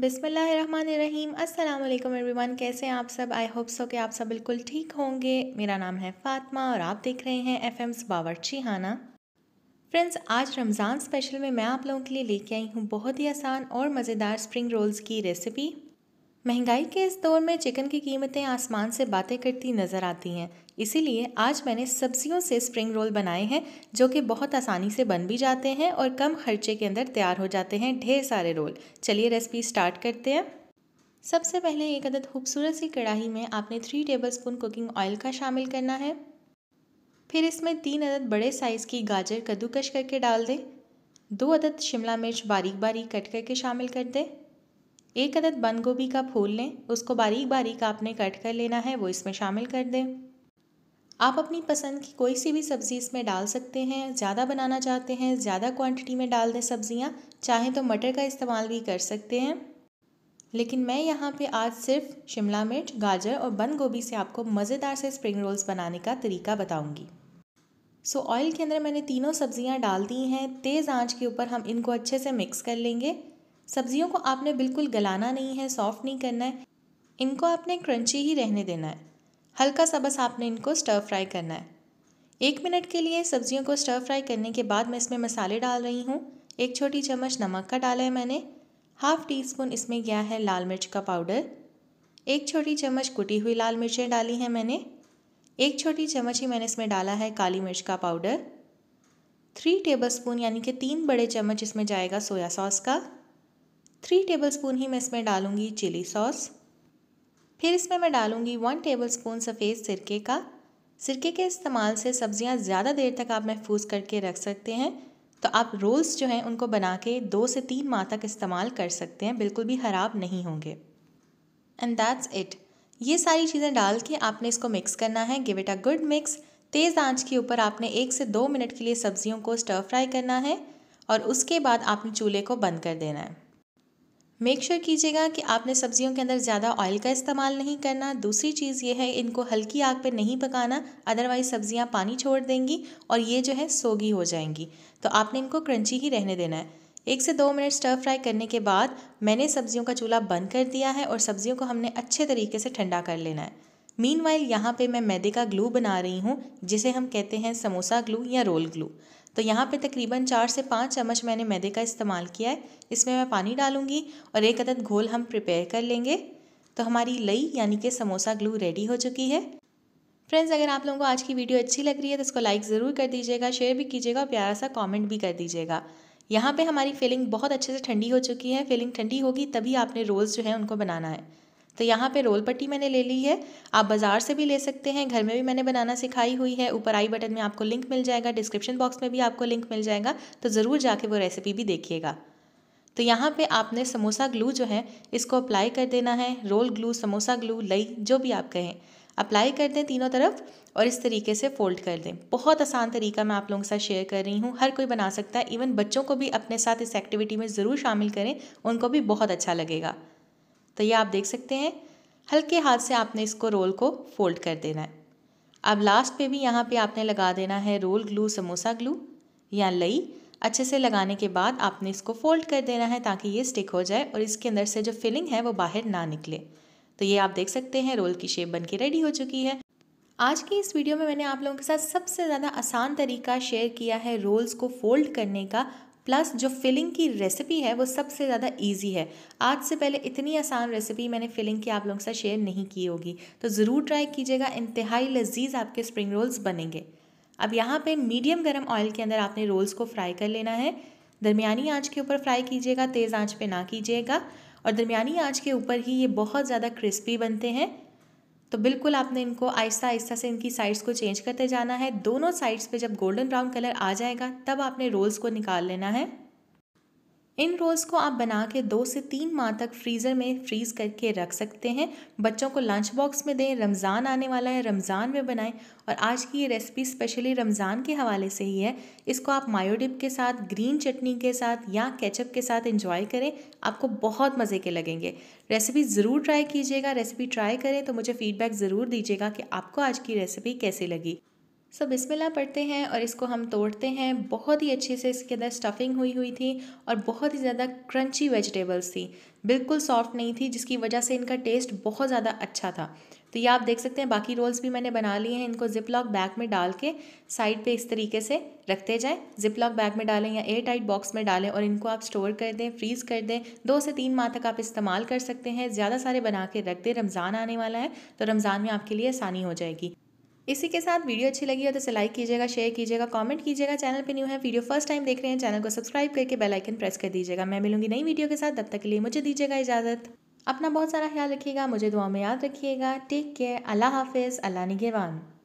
बिसमीम वालेकुम एवरीवन कैसे हैं आप सब आई होप सो कि आप सब बिल्कुल ठीक होंगे मेरा नाम है फ़ातिमा और आप देख रहे हैं एफ एम्स बावरची हाना फ्रेंड्स आज रमज़ान स्पेशल में मैं आप लोगों के लिए लेके आई हूँ बहुत ही आसान और मज़ेदार स्प्रिंग रोल्स की रेसिपी महंगाई के इस दौर में चिकन की कीमतें आसमान से बातें करती नज़र आती हैं इसीलिए आज मैंने सब्जियों से स्प्रिंग रोल बनाए हैं जो कि बहुत आसानी से बन भी जाते हैं और कम खर्चे के अंदर तैयार हो जाते हैं ढेर सारे रोल चलिए रेसिपी स्टार्ट करते हैं सबसे पहले एक अदद खूबसूरत सी कढ़ाई में आपने थ्री स्पून कुकिंग ऑयल का शामिल करना है फिर इसमें तीन अदद बड़े साइज़ की गाजर कद्दूकश करके डाल दें दो अदद शिमला मिर्च बारीक बारीक कट करके शामिल कर दें एक अदद बंद गोभी का फूल लें उसको बारीक बारीक आपने कट कर लेना है वो इसमें शामिल कर दें आप अपनी पसंद की कोई सी भी सब्ज़ी इसमें डाल सकते हैं ज़्यादा बनाना चाहते हैं ज़्यादा क्वांटिटी में डाल दें सब्ज़ियाँ चाहें तो मटर का इस्तेमाल भी कर सकते हैं लेकिन मैं यहाँ पे आज सिर्फ शिमला मिर्च गाजर और बंद गोभी से आपको मज़ेदार से स्प्रिंग रोल्स बनाने का तरीका बताऊँगी सो ऑयल के अंदर मैंने तीनों सब्ज़ियाँ डाल दी हैं तेज़ आँच के ऊपर हम इनको अच्छे से मिक्स कर लेंगे सब्जियों को आपने बिल्कुल गलाना नहीं है सॉफ्ट नहीं करना है इनको आपने क्रंची ही रहने देना है हल्का सा बस आपने इनको स्टर फ्राई करना है एक मिनट के लिए सब्जियों को स्टर फ्राई करने के बाद मैं इसमें मसाले डाल रही हूँ एक छोटी चम्मच नमक का डाला है मैंने हाफ टी स्पून इसमें गया है लाल मिर्च का पाउडर एक छोटी चम्मच कुटी हुई लाल मिर्चें डाली हैं मैंने एक छोटी चम्मच ही मैंने इसमें डाला है काली मिर्च का पाउडर थ्री टेबल स्पून यानी कि तीन बड़े चम्मच इसमें जाएगा सोया सॉस का थ्री टेबलस्पून ही मैं इसमें डालूँगी चिली सॉस फिर इसमें मैं डालूँगी वन टेबलस्पून सफ़ेद सिरके का सिरके के इस्तेमाल से सब्ज़ियाँ ज़्यादा देर तक आप महफूज करके रख सकते हैं तो आप रोल्स जो हैं उनको बना के दो से तीन माह तक इस्तेमाल कर सकते हैं बिल्कुल भी ख़राब नहीं होंगे एंड दैट्स इट ये सारी चीज़ें डाल के आपने इसको मिक्स करना है give it a good mix तेज़ आंच के ऊपर आपने एक से दो मिनट के लिए सब्जियों को स्टर फ्राई करना है और उसके बाद आपने चूल्हे को बंद कर देना है मेक श्योर कीजिएगा कि आपने सब्जियों के अंदर ज़्यादा ऑयल का इस्तेमाल नहीं करना दूसरी चीज़ ये है इनको हल्की आग पे नहीं पकाना अदरवाइज सब्जियां पानी छोड़ देंगी और ये जो है सोगी हो जाएंगी तो आपने इनको क्रंची ही रहने देना है एक से दो मिनट स्टर फ्राई करने के बाद मैंने सब्जियों का चूल्हा बंद कर दिया है और सब्जियों को हमने अच्छे तरीके से ठंडा कर लेना है मीन वाइल यहाँ पर मैं मैदे का ग्लू बना रही हूँ जिसे हम कहते हैं समोसा ग्लू या रोल ग्लू तो यहाँ पे तकरीबन चार से पाँच चम्मच मैंने मैदे का इस्तेमाल किया है इसमें मैं पानी डालूँगी और एक अदद घोल हम प्रिपेयर कर लेंगे तो हमारी लई यानी कि समोसा ग्लू रेडी हो चुकी है फ्रेंड्स अगर आप लोगों को आज की वीडियो अच्छी लग रही है तो इसको लाइक ज़रूर कर दीजिएगा शेयर भी कीजिएगा और प्यारा सा कॉमेंट भी कर दीजिएगा यहाँ पर हमारी फीलिंग बहुत अच्छे से ठंडी हो चुकी है फीलिंग ठंडी होगी तभी आपने रोल्स जो है उनको बनाना है तो यहाँ पे रोल पट्टी मैंने ले ली है आप बाज़ार से भी ले सकते हैं घर में भी मैंने बनाना सिखाई हुई है ऊपर आई बटन में आपको लिंक मिल जाएगा डिस्क्रिप्शन बॉक्स में भी आपको लिंक मिल जाएगा तो ज़रूर जाके वो रेसिपी भी देखिएगा तो यहाँ पे आपने समोसा ग्लू जो है इसको अप्लाई कर देना है रोल ग्लू समोसा ग्लू लई जो भी आप कहें अप्लाई कर दें तीनों तरफ और इस तरीके से फोल्ड कर दें बहुत आसान तरीका मैं आप लोगों के साथ शेयर कर रही हूँ हर कोई बना सकता है इवन बच्चों को भी अपने साथ इस एक्टिविटी में ज़रूर शामिल करें उनको भी बहुत अच्छा लगेगा तो ये आप देख सकते हैं हल्के हाथ से आपने इसको रोल को फोल्ड कर देना है अब लास्ट पे भी यहाँ पे आपने लगा देना है रोल ग्लू समोसा ग्लू या लई अच्छे से लगाने के बाद आपने इसको फोल्ड कर देना है ताकि ये स्टिक हो जाए और इसके अंदर से जो फिलिंग है वो बाहर ना निकले तो ये आप देख सकते हैं रोल की शेप बन के रेडी हो चुकी है आज की इस वीडियो में मैंने आप लोगों के साथ सबसे ज़्यादा आसान तरीका शेयर किया है रोल्स को फोल्ड करने का प्लस जो फिलिंग की रेसिपी है वो सबसे ज़्यादा ईजी है आज से पहले इतनी आसान रेसिपी मैंने फिलिंग की आप लोगों के साथ शेयर नहीं की होगी तो ज़रूर ट्राई कीजिएगा इंतहाई लजीज आपके स्प्रिंग रोल्स बनेंगे अब यहाँ पे मीडियम गरम ऑयल के अंदर आपने रोल्स को फ्राई कर लेना है दरमियानी आँच के ऊपर फ्राई कीजिएगा तेज़ आँच पर ना कीजिएगा और दरमियानी आँच के ऊपर ही ये बहुत ज़्यादा क्रिस्पी बनते हैं तो बिल्कुल आपने इनको आहिस्ता आहिस्ता से इनकी साइड्स को चेंज करते जाना है दोनों साइड्स पे जब गोल्डन ब्राउन कलर आ जाएगा तब आपने रोल्स को निकाल लेना है इन रोल्स को आप बना के दो से तीन माह तक फ्रीज़र में फ्रीज़ करके रख सकते हैं बच्चों को लंच बॉक्स में दें रमज़ान आने वाला है रमज़ान में बनाएं और आज की ये रेसिपी स्पेशली रमज़ान के हवाले से ही है इसको आप मायोडिप के साथ ग्रीन चटनी के साथ या केचप के साथ इंजॉय करें आपको बहुत मज़े के लगेंगे रेसिपी ज़रूर ट्राई कीजिएगा रेसिपी ट्राई करें तो मुझे फीडबैक ज़रूर दीजिएगा कि आपको आज की रेसिपी कैसी लगी सो बिस्मिल्लाह पढ़ते हैं और इसको हम तोड़ते हैं बहुत ही अच्छे से इसके अंदर स्टफिंग हुई हुई थी और बहुत ही ज़्यादा क्रंची वेजिटेबल्स थी बिल्कुल सॉफ्ट नहीं थी जिसकी वजह से इनका टेस्ट बहुत ज़्यादा अच्छा था तो ये आप देख सकते हैं बाकी रोल्स भी मैंने बना लिए हैं इनको जिप लॉक बैग में डाल के साइड पे इस तरीके से रखते जाएं जिप लॉक बैग में डालें या एयर टाइट बॉक्स में डालें और इनको आप स्टोर कर दें फ्रीज़ कर दें दो से तीन माह तक आप इस्तेमाल कर सकते हैं ज़्यादा सारे बना के रख दें रमज़ान आने वाला है तो रमज़ान में आपके लिए आसानी हो जाएगी इसी के साथ वीडियो अच्छी लगी हो तो इसे लाइक कीजिएगा शेयर कीजिएगा कमेंट कीजिएगा चैनल पे न्यू है वीडियो फर्स्ट टाइम देख रहे हैं चैनल को सब्सक्राइब करके बेल आइकन प्रेस कर दीजिएगा मैं मिलूंगी नई वीडियो के साथ तब तक के लिए मुझे दीजिएगा इजाज़त अपना बहुत सारा ख्याल रखिएगा मुझे दुआ में याद रखिएगा टेक केयर अल्लाह हाफिज़ अल्लाह निगेवान